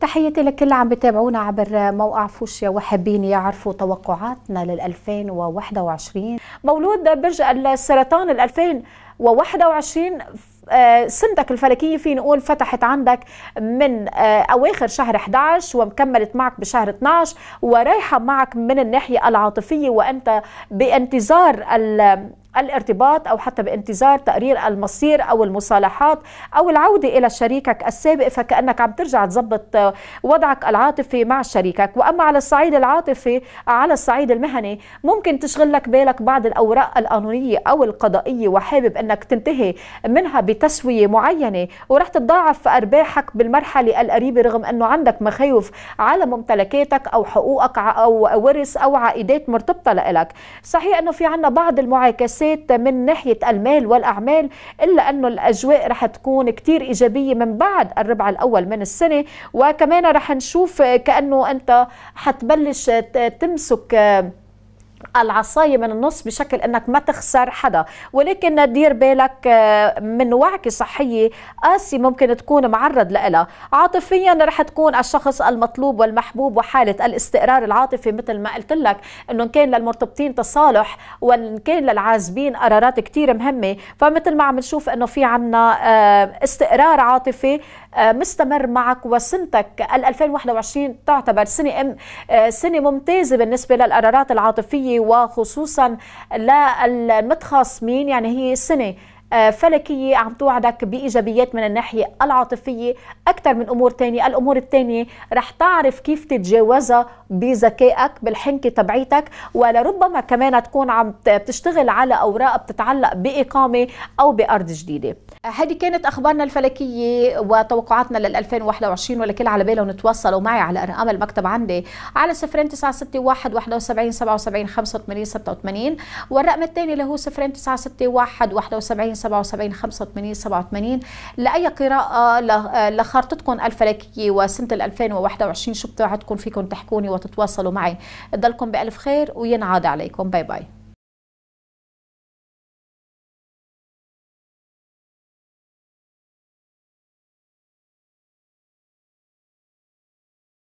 تحياتي لكل اللي عم بتابعونا عبر موقع فوشيا وحابين يعرفوا توقعاتنا لل 2021 مولود برج السرطان ال 2021 سنتك الفلكيه في نقول فتحت عندك من آه، اواخر شهر 11 ومكملت معك بشهر 12 ورايحه معك من الناحيه العاطفيه وانت بانتظار الارتباط او حتى بانتظار تقرير المصير او المصالحات او العوده الى شريكك السابق فكانك عم ترجع تظبط وضعك العاطفي مع شريكك واما على الصعيد العاطفي على الصعيد المهني ممكن تشغل لك بالك بعض الاوراق القانونيه او القضائيه وحابب انك تنتهي منها بتسويه معينه ورح تتضاعف ارباحك بالمرحله القريبه رغم انه عندك مخاوف على ممتلكاتك او حقوقك او ورث او عائدات مرتبطه لك صحيح انه في عنا بعض المعاكس حسيت من ناحية المال والأعمال إلا أنه الأجواء رح تكون كتير إيجابية من بعد الربع الأول من السنة وكمان رح نشوف كأنه أنت حتبلش تمسك العصايه من النص بشكل انك ما تخسر حدا ولكن دير بالك آه، من وعكه صحيه قاسي ممكن تكون معرض لها عاطفيا رح تكون الشخص المطلوب والمحبوب وحاله الاستقرار العاطفي مثل ما قلت لك انه كان للمرتبطين تصالح وان كان للعازبين قرارات كثير مهمه فمثل ما عم نشوف انه في عنا آه، استقرار عاطفي آه، مستمر معك وسنتك ال 2021 تعتبر سنة أم آه، سنة ممتازة بالنسبة للقرارات العاطفية وخصوصا للمتخاصمين يعني هي سنة آه، فلكية عم توعدك بإيجابيات من الناحية العاطفية أكثر من أمور تانية الأمور التانية رح تعرف كيف تتجاوزها بذكائك بالحنكة تبعيتك ولربما كمان تكون عم بتشتغل على أوراق بتتعلق بإقامة أو بأرض جديدة هذه آه، كانت أخبارنا الفلكية وتوقعاتنا لل 2021 ولكل على بالهم تواصلوا معي على أرقام المكتب عندي على 0961 71 77 85 86 والرقم الثاني اللي هو 0961 71 77 85 87 لاي قراءه لخارطتكم الفلكيه وسنه 2021 شو بتوعدكم فيكم تحكوني وتتواصلوا معي ضلكم بالف خير وينعاد عليكم باي باي